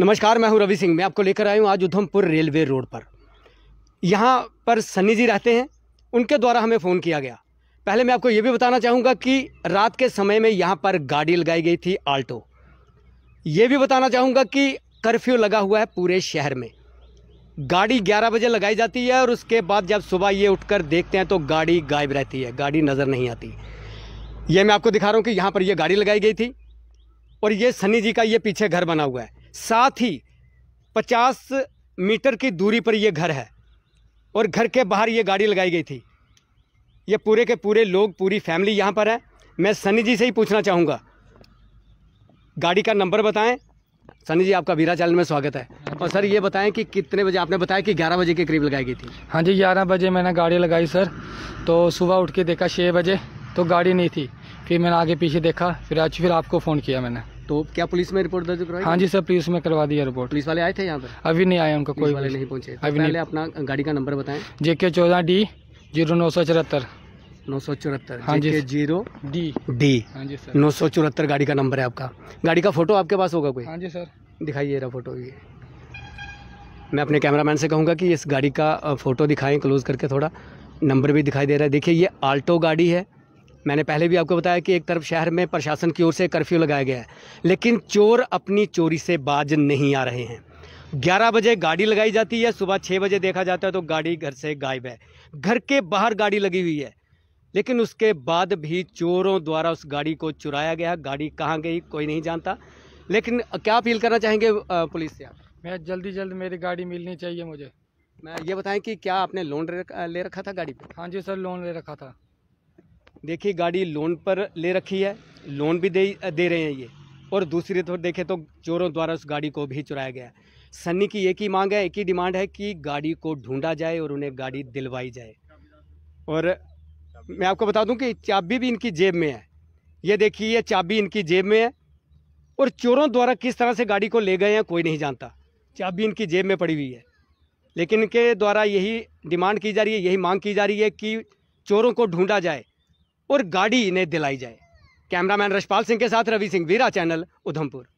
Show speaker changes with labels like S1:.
S1: नमस्कार मैं हूं रवि सिंह मैं आपको लेकर आया हूं आज उधमपुर रेलवे रोड पर यहां पर सन्नी जी रहते हैं उनके द्वारा हमें फ़ोन किया गया पहले मैं आपको ये भी बताना चाहूँगा कि रात के समय में यहाँ पर गाड़ी लगाई गई थी आल्टो ये भी बताना चाहूँगा कि कर्फ्यू लगा हुआ है पूरे शहर में गाड़ी ग्यारह बजे लगाई जाती है और उसके बाद जब सुबह ये उठ देखते हैं तो गाड़ी गायब रहती है गाड़ी नज़र नहीं आती ये मैं आपको दिखा रहा हूँ कि यहाँ पर यह गाड़ी लगाई गई थी और ये सनी जी का ये पीछे घर बना हुआ है साथ ही पचास मीटर की दूरी पर यह घर है और घर के बाहर ये गाड़ी लगाई गई थी ये पूरे के पूरे लोग पूरी फैमिली यहाँ पर है मैं सनी जी से ही पूछना चाहूँगा गाड़ी का नंबर बताएं
S2: सनी जी आपका वीरा चैनल में स्वागत है और सर ये बताएं कि कितने बजे आपने बताया कि 11 बजे के करीब लगाई गई थी हाँ जी 11 बजे मैंने गाड़ी लगाई सर तो सुबह उठ के देखा छः बजे तो गाड़ी नहीं थी फिर मैंने आगे पीछे देखा फिर आज फिर आपको फ़ोन किया मैंने तो
S1: क्या पुलिस में रिपोर्ट दर्ज करवाई हाँ जी सर
S2: पुलिस में करवा दिया रिपोर्ट पुलिस वाले आए थे यहाँ पर अभी नहीं आया उनका कोई वाले नहीं पहुंचे तो अभी पहले अपना गाड़ी का नंबर बताएं जेके चौदह डी जीरो नौ सौ चौहत्तर नौ सौ चौहत्तर हाँ जी जीरो डी डी हाँ जी सर नौ सौ चौहत्तर गाड़ी का नंबर है आपका गाड़ी का फोटो आपके पास होगा कोई हाँ जी
S1: सर दिखाइए रहा फोटो ये मैं अपने कैमरामैन से कहूँगा कि इस गाड़ी का फ़ोटो दिखाएं क्लोज़ करके थोड़ा नंबर भी दिखाई दे रहा है देखिए ये आल्टो गाड़ी है मैंने पहले भी आपको बताया कि एक तरफ शहर में प्रशासन की ओर से कर्फ्यू लगाया गया है लेकिन चोर अपनी चोरी से बाज नहीं आ रहे हैं 11 बजे गाड़ी लगाई जाती है सुबह 6 बजे देखा जाता है तो गाड़ी घर से गायब है घर के बाहर गाड़ी लगी हुई है लेकिन उसके बाद भी चोरों द्वारा उस गाड़ी को चुराया गया गाड़ी कहाँ गई कोई नहीं जानता लेकिन क्या अपील करना चाहेंगे पुलिस से आप
S2: मैं जल्दी जल्द मेरी गाड़ी मिलनी चाहिए मुझे मैं ये बताएं कि क्या आपने लोन ले रखा था गाड़ी पर हाँ जी सर लोन ले रखा था
S1: देखिए गाड़ी लोन पर ले रखी है लोन भी दे दे रहे हैं ये और दूसरी तरफ देखें तो चोरों द्वारा उस गाड़ी को भी चुराया गया है सन्नी की एक ही मांग है एक ही डिमांड है कि गाड़ी को ढूंढा जाए और उन्हें गाड़ी दिलवाई जाए और मैं आपको बता दूं कि चाबी भी इनकी जेब में है ये देखिए ये चाबी इनकी जेब में है और चोरों द्वारा किस तरह से गाड़ी को ले गए हैं कोई नहीं जानता चाबी इनकी जेब में पड़ी हुई है लेकिन इनके द्वारा यही डिमांड की जा रही है यही मांग की जा रही है कि चोरों को ढूंढा जाए और गाड़ी इन्हें दिलाई जाए कैमरामैन रशपाल सिंह के साथ रवि सिंह वीरा चैनल उधमपुर